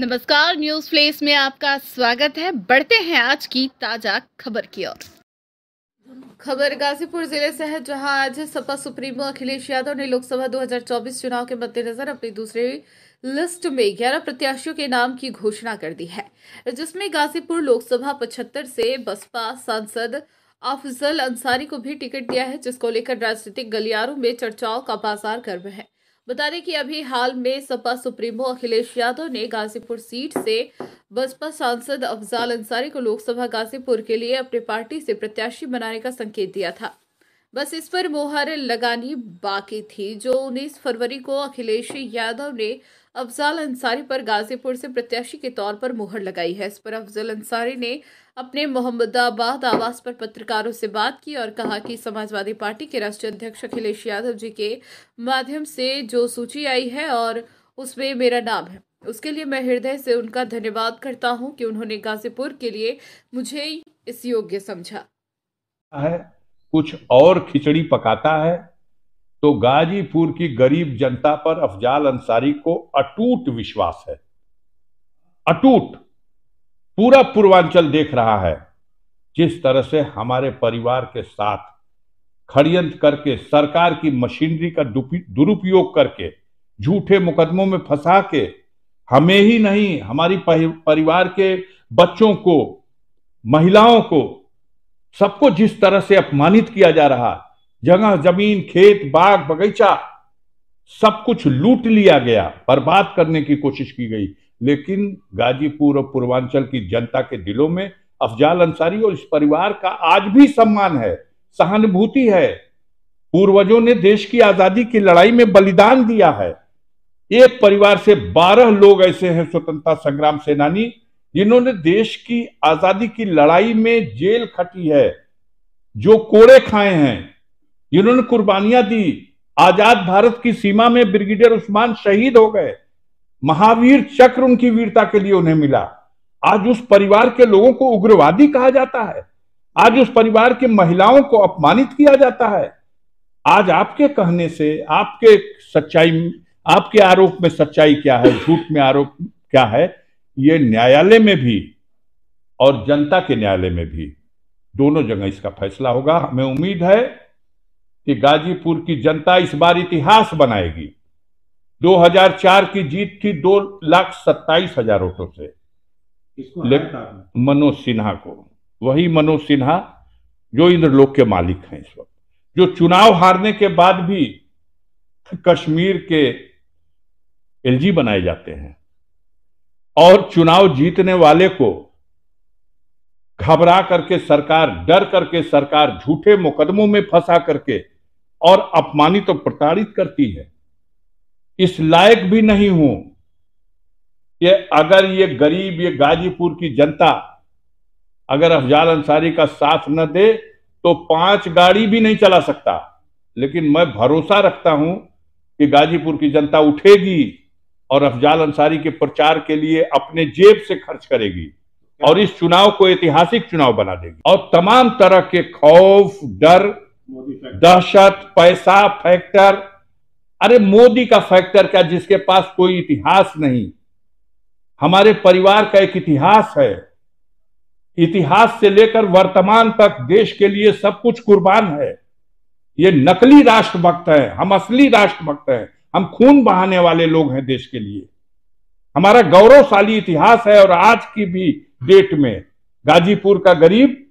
नमस्कार news place में आपका स्वागत है बढ़ते हैं आज की ताजा खबर की ओर खबर गाजीपुर जिले से है जहां आज सपा सुप्रीमो अखिलेश यादव ने लोकसभा 2024 चुनाव के मद्देनजर अपनी दूसरे लिस्ट में 11 प्रत्याशियों के नाम की घोषणा कर दी है जिसमें गाजीपुर लोकसभा पचहत्तर से बसपा सांसद अफजल अंसारी को भी टिकट दिया है जिसको लेकर राजनीतिक गलियारों में चर्चाओं का बाजार गर्म है बता दें कि अभी हाल में सपा सुप्रीमो अखिलेश यादव ने गाजीपुर सीट से बसपा सांसद अफजाल अंसारी को लोकसभा गाजीपुर के लिए अपने पार्टी से प्रत्याशी बनाने का संकेत दिया था बस इस पर मोहर लगानी बाकी थी जो उन्नीस फरवरी को अखिलेश यादव ने अफजल अंसारी पर गाजीपुर से प्रत्याशी के तौर पर मोहर लगाई है इस पर अफजल अंसारी ने अपने मोहम्मदाबाद आवास पर पत्रकारों से बात की और कहा कि समाजवादी पार्टी के राष्ट्रीय अध्यक्ष अखिलेश यादव जी के माध्यम से जो सूची आई है और उसमें मेरा नाम है उसके लिए मैं हृदय से उनका धन्यवाद करता हूं कि उन्होंने गाजीपुर के लिए मुझे इस योग्य समझा कुछ और खिचड़ी पकाता है तो गाजीपुर की गरीब जनता पर अफजाल अंसारी को अटूट विश्वास है अटूट पूरा पूर्वांचल देख रहा है जिस तरह से हमारे परिवार के साथ खड़ियंत करके सरकार की मशीनरी का दुरुपयोग करके झूठे मुकदमों में फंसा के हमें ही नहीं हमारी परिवार के बच्चों को महिलाओं को सबको जिस तरह से अपमानित किया जा रहा जगह जमीन खेत बाग बगीचा सब कुछ लूट लिया गया बर्बाद करने की कोशिश की गई लेकिन गाजीपुर और पूर्वांचल की जनता के दिलों में अफजाल अंसारी और इस परिवार का आज भी सम्मान है सहानुभूति है पूर्वजों ने देश की आजादी की लड़ाई में बलिदान दिया है एक परिवार से बारह लोग ऐसे हैं स्वतंत्रता संग्राम सेनानी जिन्होंने देश की आजादी की लड़ाई में जेल खटी है जो कोड़े खाए हैं जिन्होंने कुर्बानियां दी आजाद भारत की सीमा में ब्रिगेडियर उस्मान शहीद हो गए महावीर चक्र उनकी वीरता के लिए उन्हें मिला आज उस परिवार के लोगों को उग्रवादी कहा जाता है आज उस परिवार की महिलाओं को अपमानित किया जाता है आज आपके कहने से आपके सच्चाई आपके आरोप में सच्चाई क्या है झूठ में आरोप क्या है ये न्यायालय में भी और जनता के न्यायालय में भी दोनों जगह इसका फैसला होगा हमें उम्मीद है कि गाजीपुर की जनता इस बार इतिहास बनाएगी 2004 की जीत थी दो लाख सत्ताईस हजार वोटों से लेकिन मनोज सिन्हा को वही मनोज सिन्हा जो इंद्रलोक के मालिक हैं इस वक्त जो चुनाव हारने के बाद भी कश्मीर के एलजी बनाए जाते हैं और चुनाव जीतने वाले को घबरा करके सरकार डर करके सरकार झूठे मुकदमों में फंसा करके और अपमानित तो और प्रताड़ित करती है इस लायक भी नहीं हूं कि अगर ये गरीब ये गाजीपुर की जनता अगर अफजाल अंसारी का साथ न दे तो पांच गाड़ी भी नहीं चला सकता लेकिन मैं भरोसा रखता हूं कि गाजीपुर की जनता उठेगी और अफजाल अंसारी के प्रचार के लिए अपने जेब से खर्च करेगी और इस चुनाव को ऐतिहासिक चुनाव बना देगी और तमाम तरह के खौफ डर दहशत पैसा फैक्टर अरे मोदी का फैक्टर क्या जिसके पास कोई इतिहास नहीं हमारे परिवार का एक इतिहास है इतिहास से लेकर वर्तमान तक देश के लिए सब कुछ कुर्बान है ये नकली राष्ट्रभक्त है हम असली राष्ट्रभक्त हैं हम खून बहाने वाले लोग हैं देश के लिए हमारा गौरवशाली इतिहास है और आज की भी डेट में गाजीपुर का गरीब